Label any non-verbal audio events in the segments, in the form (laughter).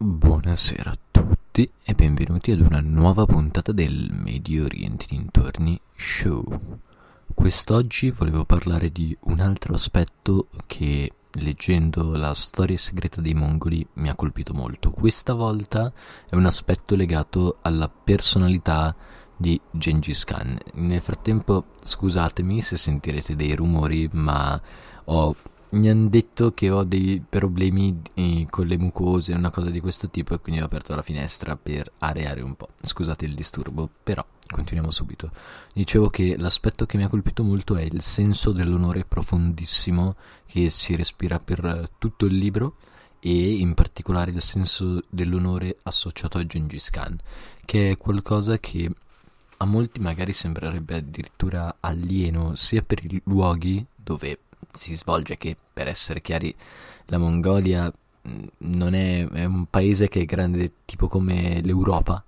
Buonasera a tutti e benvenuti ad una nuova puntata del Medio Oriente Dintorni Show. Quest'oggi volevo parlare di un altro aspetto che leggendo la storia segreta dei mongoli mi ha colpito molto. Questa volta è un aspetto legato alla personalità di Gengis Khan. Nel frattempo, scusatemi se sentirete dei rumori, ma ho mi hanno detto che ho dei problemi eh, con le mucose, una cosa di questo tipo, e quindi ho aperto la finestra per areare un po'. Scusate il disturbo, però continuiamo subito. Dicevo che l'aspetto che mi ha colpito molto è il senso dell'onore profondissimo che si respira per eh, tutto il libro e in particolare il senso dell'onore associato a Gengis Khan, che è qualcosa che a molti magari sembrerebbe addirittura alieno sia per i luoghi dove si svolge, che per essere chiari la Mongolia non è, è un paese che è grande tipo come l'Europa,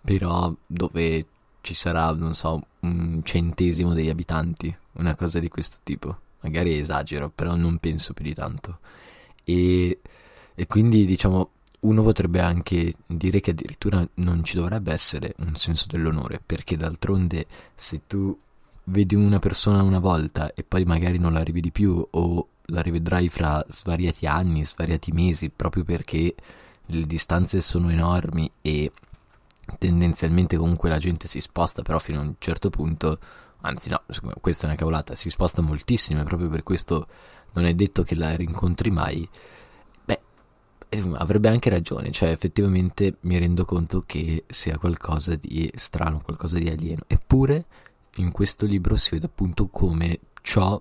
però dove ci sarà, non so, un centesimo degli abitanti, una cosa di questo tipo. Magari esagero, però non penso più di tanto. E, e quindi, diciamo, uno potrebbe anche dire che addirittura non ci dovrebbe essere un senso dell'onore, perché d'altronde se tu vedi una persona una volta e poi magari non la rivedi più o la rivedrai fra svariati anni, svariati mesi, proprio perché le distanze sono enormi e tendenzialmente comunque la gente si sposta però fino a un certo punto, anzi no, questa è una cavolata, si sposta moltissimo e proprio per questo non è detto che la rincontri mai. Beh, ehm, avrebbe anche ragione, cioè effettivamente mi rendo conto che sia qualcosa di strano, qualcosa di alieno, eppure in questo libro si vede appunto come ciò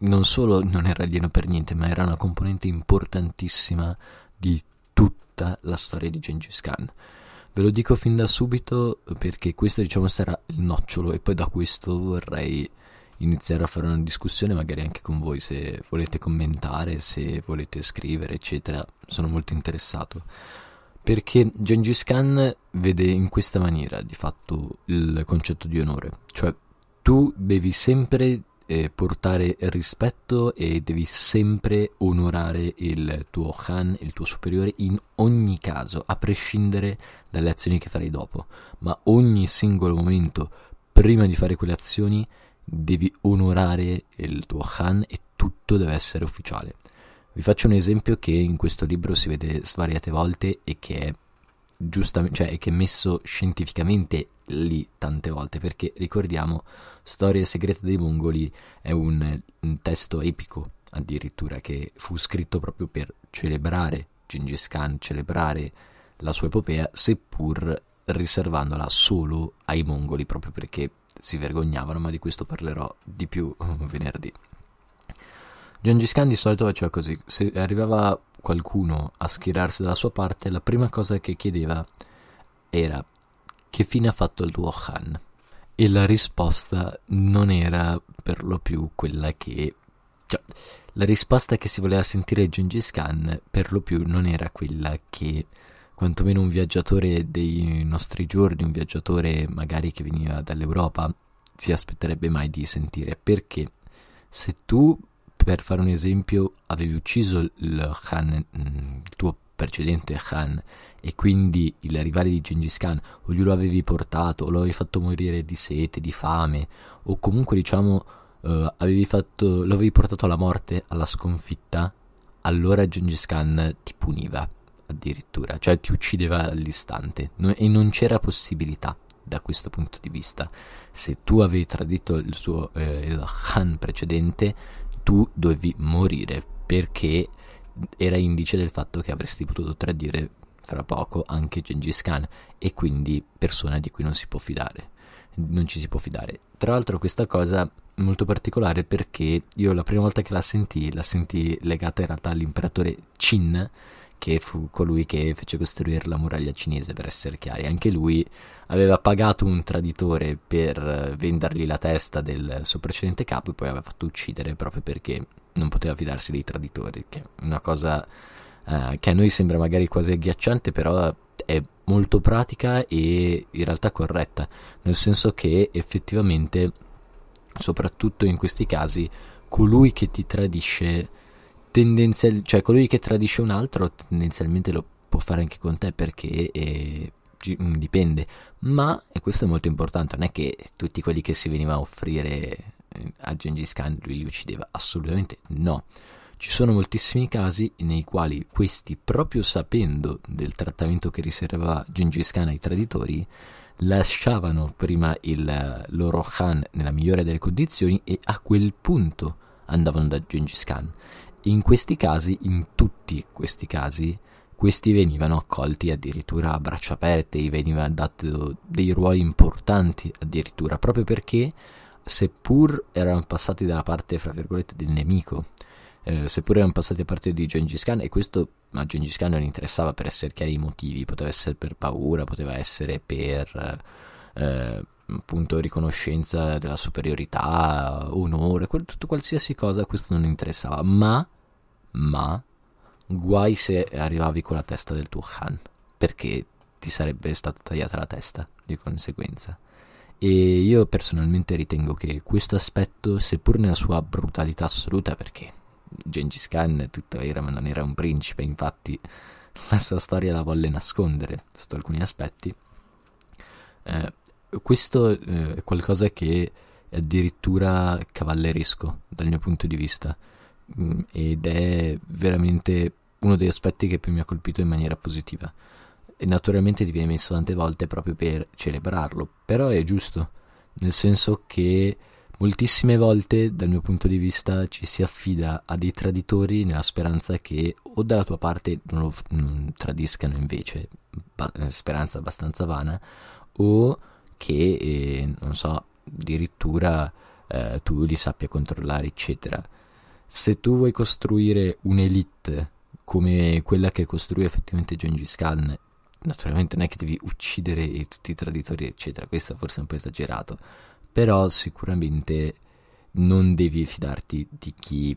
non solo non era alieno per niente, ma era una componente importantissima di tutta la storia di Gengis Khan. Ve lo dico fin da subito perché questo diciamo sarà il nocciolo e poi da questo vorrei iniziare a fare una discussione magari anche con voi se volete commentare, se volete scrivere eccetera, sono molto interessato. Perché Gengis Khan vede in questa maniera di fatto il concetto di onore, cioè tu devi sempre eh, portare rispetto e devi sempre onorare il tuo Khan, il tuo superiore, in ogni caso, a prescindere dalle azioni che farai dopo. Ma ogni singolo momento, prima di fare quelle azioni, devi onorare il tuo Khan e tutto deve essere ufficiale. Vi faccio un esempio che in questo libro si vede svariate volte e che è giustamente, cioè che è messo scientificamente lì tante volte perché ricordiamo Storie segrete dei mongoli è un, un testo epico addirittura che fu scritto proprio per celebrare Gengis Khan, celebrare la sua epopea seppur riservandola solo ai mongoli proprio perché si vergognavano, ma di questo parlerò di più (laughs) venerdì. Gengis Khan di solito faceva così, se arrivava qualcuno a schierarsi dalla sua parte, la prima cosa che chiedeva era che fine ha fatto il duo Han? E la risposta non era per lo più quella che... Cioè, la risposta che si voleva sentire Gengis Khan per lo più non era quella che quantomeno un viaggiatore dei nostri giorni, un viaggiatore magari che veniva dall'Europa, si aspetterebbe mai di sentire. Perché se tu, per fare un esempio, avevi ucciso il Khan, mm, il tuo precedente Khan, e quindi il rivale di Gengis Khan o glielo avevi portato o lo avevi fatto morire di sete, di fame o comunque diciamo eh, avevi fatto, lo avevi portato alla morte, alla sconfitta, allora Gengis Khan ti puniva addirittura, cioè ti uccideva all'istante no, e non c'era possibilità da questo punto di vista. Se tu avevi tradito il suo eh, il Khan precedente, tu dovevi morire perché era indice del fatto che avresti potuto tradire fra poco anche Gengis Khan e quindi persona di cui non si può fidare. Non ci si può fidare. Tra l'altro questa cosa è molto particolare perché io la prima volta che la sentii, la sentii legata in realtà all'imperatore Qin, che fu colui che fece costruire la muraglia cinese, per essere chiari. Anche lui aveva pagato un traditore per vendergli la testa del suo precedente capo e poi aveva fatto uccidere proprio perché non poteva fidarsi dei traditori, che è una cosa eh, che a noi sembra magari quasi agghiacciante, però è molto pratica e in realtà corretta, nel senso che effettivamente, soprattutto in questi casi, colui che ti tradisce, tendenzial- cioè colui che tradisce un altro tendenzialmente lo può fare anche con te perché... È mm, dipende, ma, e questo è molto importante, non è che tutti quelli che si veniva a offrire eh, a Gengis Khan lui li uccideva, assolutamente no. Ci sono moltissimi casi nei quali questi, proprio sapendo del trattamento che riservava Gengis Khan ai traditori, lasciavano prima il eh, loro Khan nella migliore delle condizioni e a quel punto andavano da Gengis Khan. In questi casi, in tutti questi casi, questi venivano accolti addirittura a braccia aperte, gli veniva dato dei ruoli importanti addirittura, proprio perché seppur erano passati dalla parte, fra virgolette, del nemico, eh, seppure erano passati a parte di Gengis Khan e questo a Gengis Khan non interessava per essere chiari i motivi, poteva essere per paura, poteva essere per eh, appunto riconoscenza della superiorità, onore, quel, tutto qualsiasi cosa, questo non interessava, ma, ma guai se arrivavi con la testa del tuo Khan, perché ti sarebbe stata tagliata la testa di conseguenza. E io personalmente ritengo che questo aspetto, seppur nella sua brutalità assoluta, perché Gengis Khan tutto era ma non era un principe, infatti la sua storia la volle nascondere sotto alcuni aspetti. Eh, questo eh, è qualcosa che è addirittura cavalleresco dal mio punto di vista mh, mm, ed è veramente uno degli aspetti che più mi ha colpito in maniera positiva. E naturalmente ti viene messo tante volte proprio per celebrarlo, però è giusto, nel senso che Moltissime volte, dal mio punto di vista, ci si affida a dei traditori nella speranza che o dalla tua parte non lo non tradiscano invece, eh, speranza abbastanza vana, o che, eh, non so, addirittura eh, tu li sappia controllare, eccetera. Se tu vuoi costruire un'elite come quella che costruì effettivamente Gengis Khan naturalmente non è che devi uccidere tutti i traditori, eccetera. Questo forse è un po' esagerato però sicuramente non devi fidarti di chi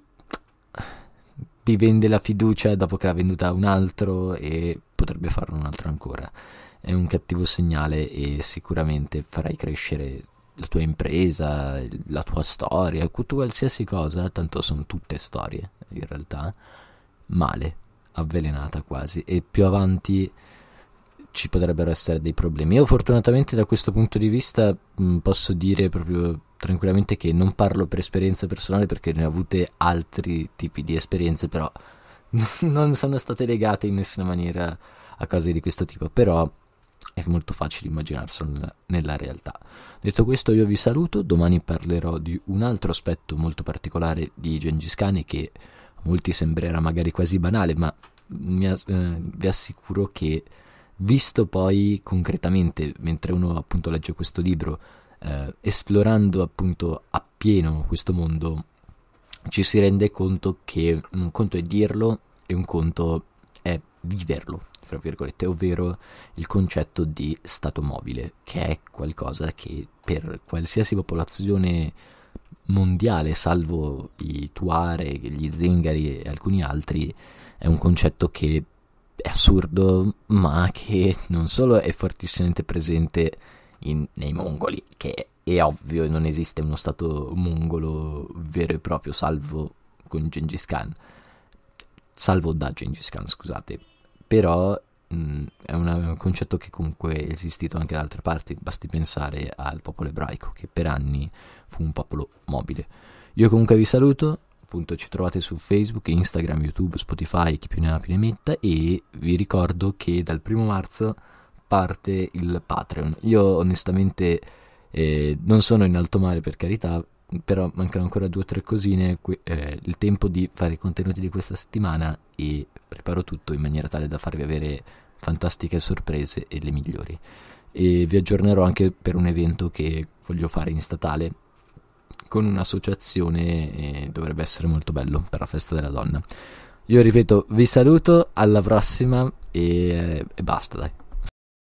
ti vende la fiducia dopo che l'ha venduta a un altro e potrebbe farlo un altro ancora. È un cattivo segnale e sicuramente farai crescere la tua impresa, la tua storia, qualsiasi cosa, tanto sono tutte storie in realtà, male, avvelenata quasi e più avanti ci potrebbero essere dei problemi. Io fortunatamente da questo punto di vista mh, posso dire proprio tranquillamente che non parlo per esperienza personale perché ne ho avute altri tipi di esperienze, però (laughs) non sono state legate in nessuna maniera a cose di questo tipo, però è molto facile immaginarselo nella, realtà. Detto questo io vi saluto, domani parlerò di un altro aspetto molto particolare di Gengis Khan che a molti sembrerà magari quasi banale, ma mi, eh, vi assicuro che visto poi concretamente, mentre uno appunto legge questo libro, eh, esplorando appunto appieno questo mondo, ci si rende conto che un conto è dirlo e un conto è viverlo, fra virgolette, ovvero il concetto di stato mobile, che è qualcosa che per qualsiasi popolazione mondiale, salvo i tuareg, gli zingari e alcuni altri, è un concetto che è assurdo, ma che non solo è fortissimamente presente in, nei mongoli, che è ovvio, non esiste uno stato mongolo vero e proprio, salvo con Gengis Khan, salvo da Gengis Khan, scusate, però mh, mm, è una, un concetto che comunque è esistito anche da altre parti, basti pensare al popolo ebraico, che per anni fu un popolo mobile. Io comunque vi saluto, appunto ci trovate su Facebook, Instagram, YouTube, Spotify, chi più ne ha più ne metta e vi ricordo che dal primo marzo parte il Patreon. Io onestamente eh, non sono in alto mare per carità, però mancano ancora due o tre cosine, que- eh, il tempo di fare i contenuti di questa settimana e preparo tutto in maniera tale da farvi avere fantastiche sorprese e le migliori. E vi aggiornerò anche per un evento che voglio fare in statale con un'associazione e dovrebbe essere molto bello per la festa della donna. Io ripeto, vi saluto, alla prossima e, e basta dai.